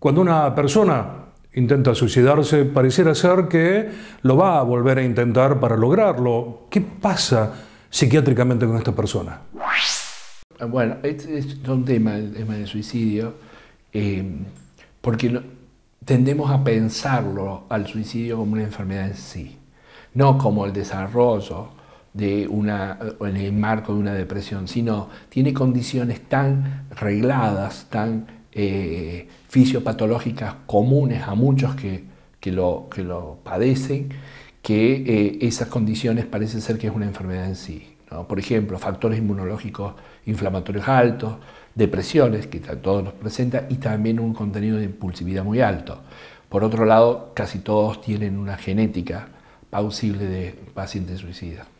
Cuando una persona intenta suicidarse, pareciera ser que lo va a volver a intentar para lograrlo. ¿Qué pasa psiquiátricamente con esta persona? Ah, bueno, este es un tema, el tema del suicidio, eh, porque tendemos a pensarlo al suicidio como una enfermedad en sí, no como el desarrollo de una, en el marco de una depresión, sino tiene condiciones tan regladas, tan eh, fisiopatológicas comunes a muchos que, lo, que lo, padecen, que eh, esas condiciones parecen ser que es una enfermedad en sí. Por ejemplo, factores inmunológicos inflamatorios altos, depresiones, que todos nos presenta, y también un contenido de impulsividad muy alto. Por otro lado, casi todos tienen una genética pausible de pacientes suicidas.